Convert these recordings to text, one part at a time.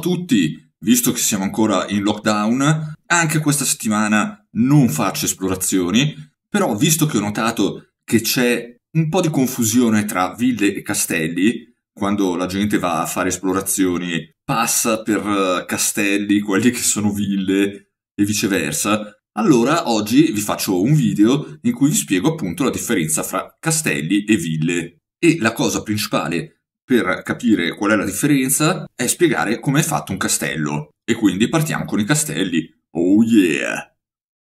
tutti, visto che siamo ancora in lockdown, anche questa settimana non faccio esplorazioni, però visto che ho notato che c'è un po' di confusione tra ville e castelli, quando la gente va a fare esplorazioni passa per eh, castelli, quelli che sono ville e viceversa. Allora oggi vi faccio un video in cui vi spiego appunto la differenza fra castelli e ville. E la cosa principale per capire qual è la differenza è spiegare come è fatto un castello. E quindi partiamo con i castelli. Oh yeah!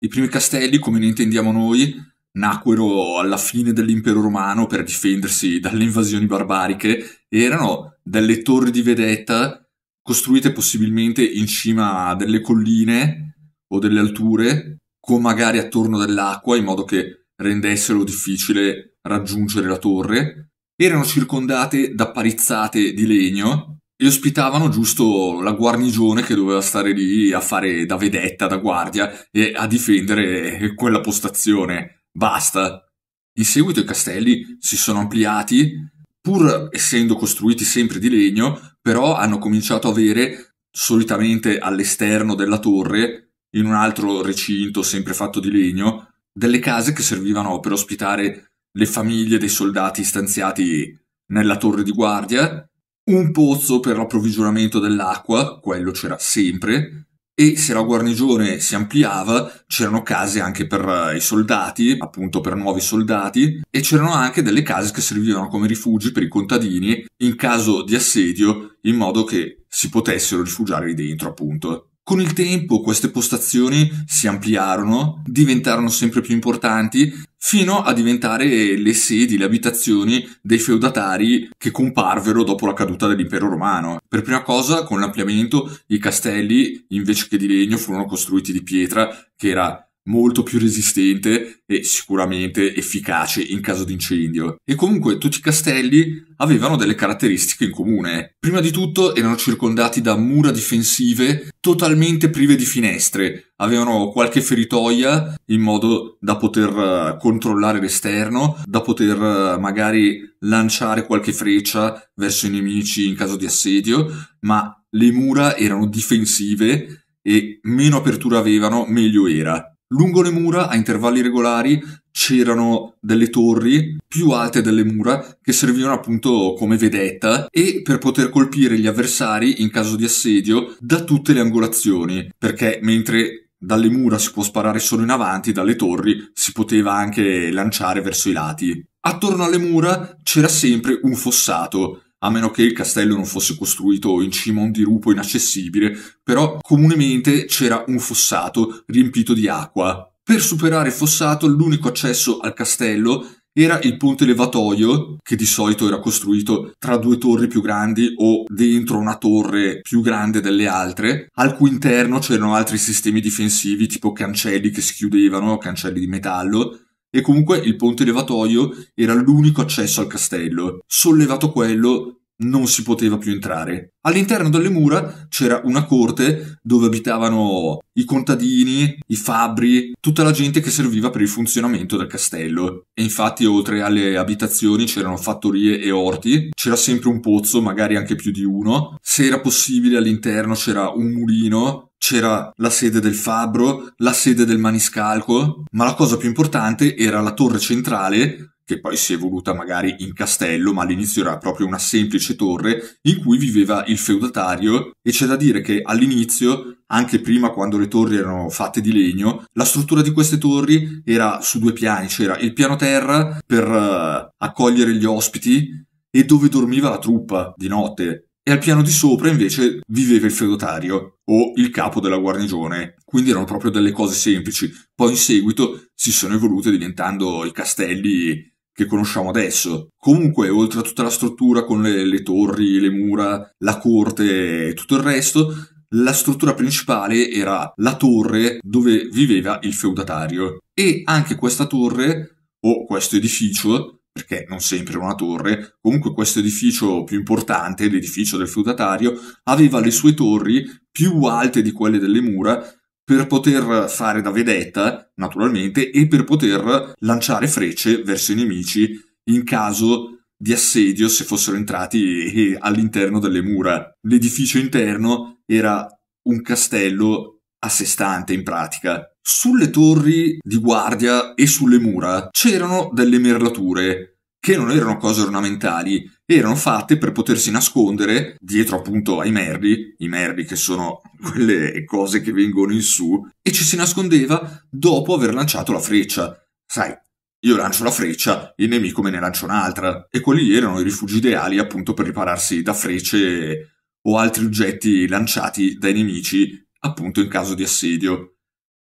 I primi castelli, come ne intendiamo noi, nacquero alla fine dell'impero romano per difendersi dalle invasioni barbariche e erano delle torri di vedetta costruite possibilmente in cima a delle colline o delle alture con magari attorno dell'acqua in modo che rendessero difficile raggiungere la torre erano circondate da parizzate di legno e ospitavano giusto la guarnigione che doveva stare lì a fare da vedetta, da guardia e a difendere quella postazione. Basta. In seguito i castelli si sono ampliati, pur essendo costruiti sempre di legno, però hanno cominciato a avere, solitamente all'esterno della torre, in un altro recinto sempre fatto di legno, delle case che servivano per ospitare le famiglie dei soldati stanziati nella torre di guardia, un pozzo per l'approvvigionamento dell'acqua, quello c'era sempre, e se la guarnigione si ampliava c'erano case anche per eh, i soldati, appunto per nuovi soldati, e c'erano anche delle case che servivano come rifugi per i contadini in caso di assedio, in modo che si potessero rifugiare lì dentro, appunto. Con il tempo queste postazioni si ampliarono, diventarono sempre più importanti, fino a diventare le sedi, le abitazioni dei feudatari che comparvero dopo la caduta dell'impero romano. Per prima cosa, con l'ampliamento, i castelli, invece che di legno, furono costruiti di pietra, che era molto più resistente e sicuramente efficace in caso di incendio. E comunque tutti i castelli avevano delle caratteristiche in comune. Prima di tutto erano circondati da mura difensive totalmente prive di finestre, avevano qualche feritoia in modo da poter eh, controllare l'esterno, da poter eh, magari lanciare qualche freccia verso i nemici in caso di assedio, ma le mura erano difensive e meno apertura avevano meglio era. Lungo le mura, a intervalli regolari, c'erano delle torri più alte delle mura che servivano appunto come vedetta e per poter colpire gli avversari in caso di assedio da tutte le angolazioni, perché mentre dalle mura si può sparare solo in avanti, dalle torri si poteva anche lanciare verso i lati. Attorno alle mura c'era sempre un fossato a meno che il castello non fosse costruito in cima a un dirupo inaccessibile, però comunemente c'era un fossato riempito di acqua. Per superare il fossato l'unico accesso al castello era il ponte levatoio, che di solito era costruito tra due torri più grandi o dentro una torre più grande delle altre, al cui interno c'erano altri sistemi difensivi tipo cancelli che si chiudevano, cancelli di metallo, e comunque il ponte elevatoio era l'unico accesso al castello. Sollevato quello, non si poteva più entrare. All'interno delle mura c'era una corte dove abitavano i contadini, i fabbri, tutta la gente che serviva per il funzionamento del castello. E infatti oltre alle abitazioni c'erano fattorie e orti, c'era sempre un pozzo, magari anche più di uno. Se era possibile all'interno c'era un mulino c'era la sede del fabbro, la sede del maniscalco, ma la cosa più importante era la torre centrale che poi si è evoluta magari in castello, ma all'inizio era proprio una semplice torre in cui viveva il feudatario e c'è da dire che all'inizio, anche prima quando le torri erano fatte di legno, la struttura di queste torri era su due piani, c'era il piano terra per uh, accogliere gli ospiti e dove dormiva la truppa di notte e al piano di sopra invece viveva il feudatario o il capo della guarnigione, quindi erano proprio delle cose semplici. Poi in seguito si sono evolute diventando i castelli che conosciamo adesso. Comunque, oltre a tutta la struttura con le, le torri, le mura, la corte e tutto il resto, la struttura principale era la torre dove viveva il feudatario e anche questa torre o questo edificio perché non sempre una torre, comunque questo edificio più importante, l'edificio del feudatario, aveva le sue torri più alte di quelle delle mura per poter fare da vedetta, naturalmente, e per poter lanciare frecce verso i nemici in caso di assedio se fossero entrati eh, all'interno delle mura. L'edificio interno era un castello a sé stante in pratica, sulle torri di guardia e sulle mura c'erano delle merlature, che non erano cose ornamentali, erano fatte per potersi nascondere dietro appunto ai merli, i merli che sono quelle cose che vengono in su, e ci si nascondeva dopo aver lanciato la freccia. Sai, io lancio la freccia, il nemico me ne lancia un'altra, e quelli erano i rifugi ideali appunto per ripararsi da frecce o altri oggetti lanciati dai nemici appunto in caso di assedio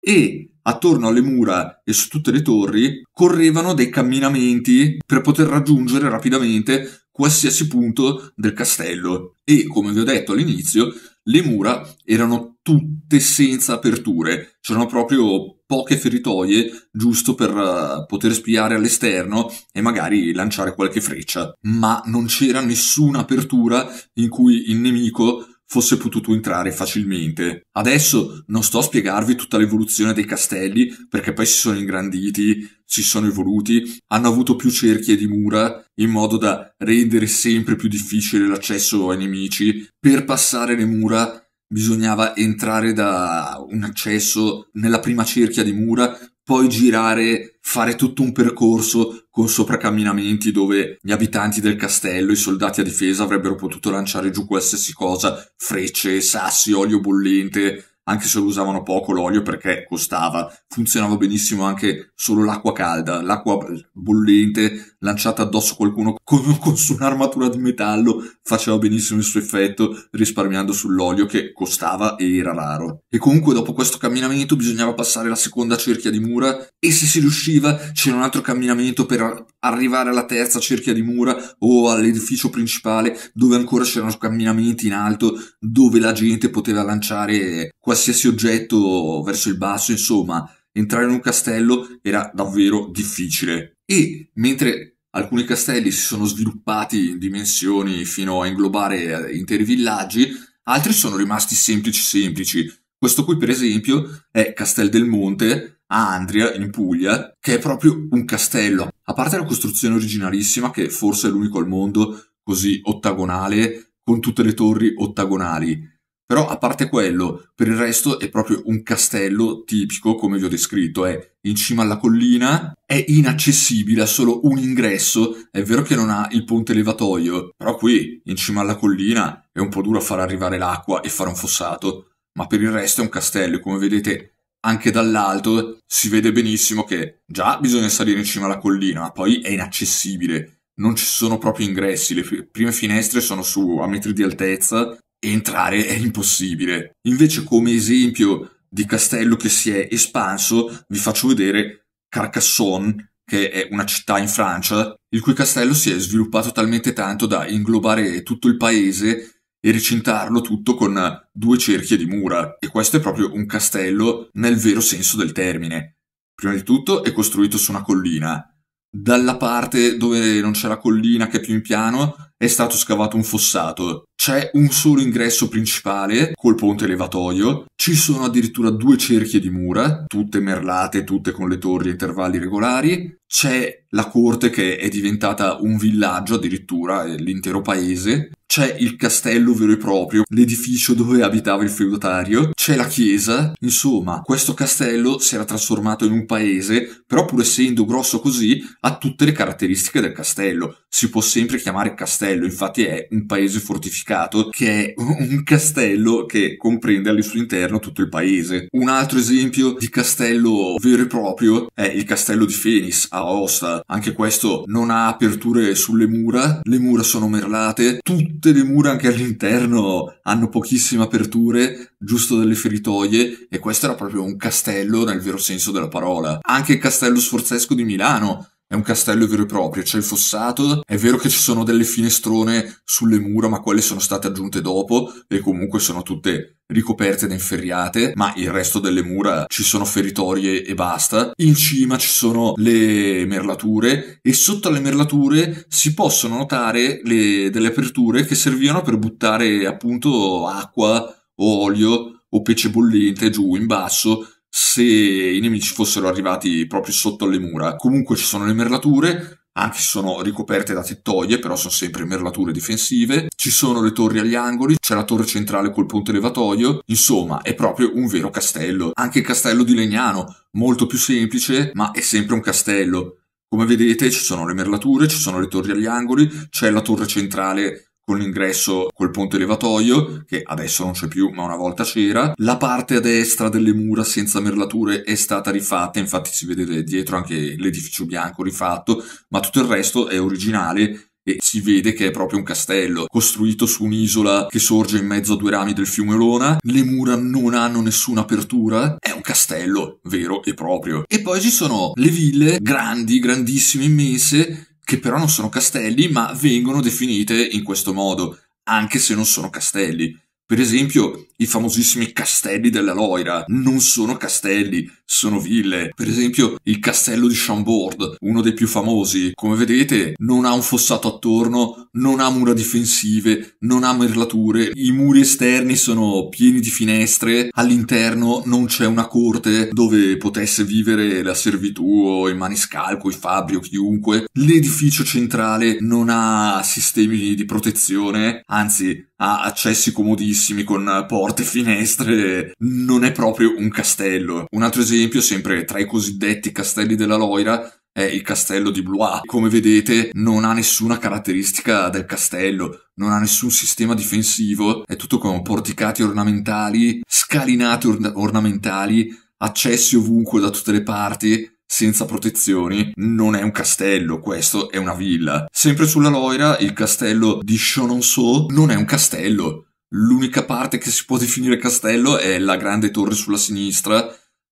e attorno alle mura e su tutte le torri correvano dei camminamenti per poter raggiungere rapidamente qualsiasi punto del castello e come vi ho detto all'inizio le mura erano tutte senza aperture c'erano proprio poche feritoie giusto per eh, poter spiare all'esterno e magari lanciare qualche freccia ma non c'era nessuna apertura in cui il nemico fosse potuto entrare facilmente. Adesso non sto a spiegarvi tutta l'evoluzione dei castelli, perché poi si sono ingranditi, si sono evoluti, hanno avuto più cerchie di mura, in modo da rendere sempre più difficile l'accesso ai nemici. Per passare le mura bisognava entrare da un accesso nella prima cerchia di mura, poi girare, fare tutto un percorso con sopracamminamenti dove gli abitanti del castello, i soldati a difesa avrebbero potuto lanciare giù qualsiasi cosa, frecce, sassi, olio bollente, anche se lo usavano poco l'olio perché costava, funzionava benissimo anche solo l'acqua calda, l'acqua bollente lanciata addosso a qualcuno con, con su un'armatura di metallo faceva benissimo il suo effetto risparmiando sull'olio che costava e era raro. E comunque dopo questo camminamento bisognava passare la seconda cerchia di mura e se si riusciva c'era un altro camminamento per arrivare alla terza cerchia di mura o all'edificio principale dove ancora c'erano camminamenti in alto dove la gente poteva lanciare quasi qualsiasi oggetto verso il basso, insomma, entrare in un castello era davvero difficile. E mentre alcuni castelli si sono sviluppati in dimensioni fino a inglobare eh, interi villaggi, altri sono rimasti semplici semplici. Questo qui, per esempio, è Castel del Monte a Andria, in Puglia, che è proprio un castello. A parte la costruzione originalissima, che forse è l'unico al mondo così ottagonale, con tutte le torri ottagonali, però a parte quello, per il resto è proprio un castello tipico come vi ho descritto, è eh. in cima alla collina, è inaccessibile, ha solo un ingresso, è vero che non ha il ponte levatoio, però qui in cima alla collina è un po' duro far arrivare l'acqua e fare un fossato, ma per il resto è un castello, come vedete anche dall'alto si vede benissimo che già bisogna salire in cima alla collina, ma poi è inaccessibile non ci sono proprio ingressi, le prime finestre sono su a metri di altezza entrare è impossibile. Invece come esempio di castello che si è espanso vi faccio vedere Carcassonne, che è una città in Francia, il cui castello si è sviluppato talmente tanto da inglobare tutto il paese e recintarlo tutto con due cerchie di mura. E questo è proprio un castello nel vero senso del termine. Prima di tutto è costruito su una collina. Dalla parte dove non c'è la collina che è più in piano è stato scavato un fossato. C'è un solo ingresso principale col ponte levatoio, ci sono addirittura due cerchie di mura, tutte merlate, tutte con le torri a intervalli regolari, c'è la corte che è diventata un villaggio addirittura, eh, l'intero paese, c'è il castello vero e proprio, l'edificio dove abitava il feudatario, c'è la chiesa, insomma, questo castello si era trasformato in un paese, però pur essendo grosso così, ha tutte le caratteristiche del castello. Si può sempre chiamare castello, infatti è un paese fortificato che è un castello che comprende al suo interno tutto il paese. Un altro esempio di castello vero e proprio è il castello di Fenis, a Aosta. Anche questo non ha aperture sulle mura, le mura sono merlate, tutto tutte le mura anche all'interno hanno pochissime aperture, giusto delle feritoie, e questo era proprio un castello nel vero senso della parola. Anche il castello sforzesco di Milano è un castello vero e proprio, c'è il fossato, è vero che ci sono delle finestrone sulle mura, ma quelle sono state aggiunte dopo e comunque sono tutte ricoperte da inferriate, ma il resto delle mura ci sono feritorie e basta. In cima ci sono le merlature e sotto alle merlature si possono notare le, delle aperture che servivano per buttare appunto acqua o olio o pece bollente giù in basso se i nemici fossero arrivati proprio sotto alle mura. Comunque ci sono le merlature, anche se sono ricoperte da tettoie, però sono sempre merlature difensive, ci sono le torri agli angoli, c'è la torre centrale col ponte levatoio, insomma è proprio un vero castello. Anche il castello di Legnano, molto più semplice, ma è sempre un castello. Come vedete ci sono le merlature, ci sono le torri agli angoli, c'è la torre centrale con l'ingresso col ponte levatoio, che adesso non c'è più, ma una volta c'era. La parte a destra delle mura senza merlature è stata rifatta, infatti si vede dietro anche l'edificio bianco rifatto, ma tutto il resto è originale e si vede che è proprio un castello, costruito su un'isola che sorge in mezzo a due rami del fiume Lona, le mura non hanno nessuna apertura, è un castello vero e proprio. E poi ci sono le ville grandi, grandissime, immense, che però non sono castelli, ma vengono definite in questo modo, anche se non sono castelli. Per esempio, i famosissimi castelli della Loira non sono castelli, sono ville. Per esempio, il castello di Chambord, uno dei più famosi, come vedete, non ha un fossato attorno, non ha mura difensive, non ha merlature, i muri esterni sono pieni di finestre, all'interno non c'è una corte dove potesse vivere la servitù o il maniscalco, i fabbri o chiunque. L'edificio centrale non ha sistemi di protezione, anzi ha accessi comodissimi con porte e finestre, non è proprio un castello. Un altro esempio, sempre tra i cosiddetti castelli della Loira, è il castello di Blois. Come vedete non ha nessuna caratteristica del castello, non ha nessun sistema difensivo, è tutto con porticati ornamentali, scalinate or- ornamentali, accessi ovunque da tutte le parti, senza protezioni, non è un castello, questo è una villa. Sempre sulla Loira, il castello di Chononceau non è un castello. L'unica parte che si può definire castello è la grande torre sulla sinistra,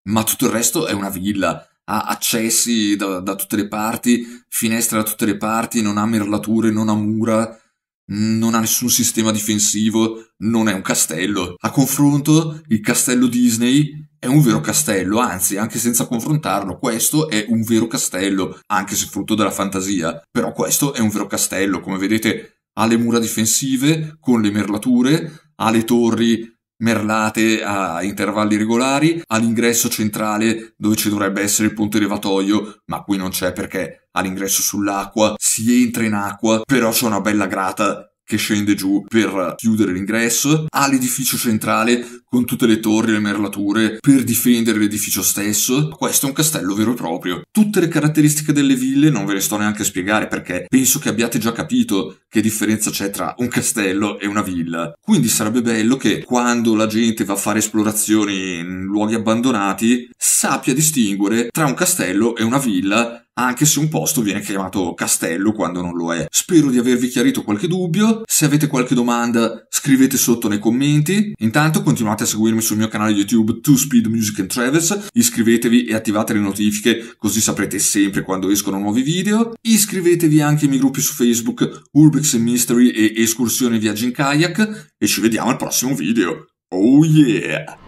ma tutto il resto è una villa ha accessi da, da, tutte le parti, finestre da tutte le parti, non ha merlature, non ha mura, non ha nessun sistema difensivo, non è un castello. A confronto, il castello Disney è un vero castello, anzi, anche senza confrontarlo, questo è un vero castello, anche se frutto della fantasia, però questo è un vero castello, come vedete ha le mura difensive con le merlature, ha le torri merlate a intervalli regolari all'ingresso centrale dove ci dovrebbe essere il punto elevatoio, ma qui non c'è perché all'ingresso sull'acqua si entra in acqua, però c'è una bella grata che scende giù per chiudere l'ingresso, ha l'edificio centrale con tutte le torri e le merlature per difendere l'edificio stesso. Questo è un castello vero e proprio. Tutte le caratteristiche delle ville non ve le sto neanche a spiegare perché penso che abbiate già capito che differenza c'è tra un castello e una villa. Quindi sarebbe bello che quando la gente va a fare esplorazioni in luoghi abbandonati sappia distinguere tra un castello e una villa anche se un posto viene chiamato castello quando non lo è. Spero di avervi chiarito qualche dubbio, se avete qualche domanda scrivete sotto nei commenti, intanto continuate a seguirmi sul mio canale YouTube 2 Speed Music and Travels, iscrivetevi e attivate le notifiche così saprete sempre quando escono nuovi video, iscrivetevi anche ai miei gruppi su Facebook Urbex Mystery e Escursione Viaggi in Kayak e ci vediamo al prossimo video. Oh yeah!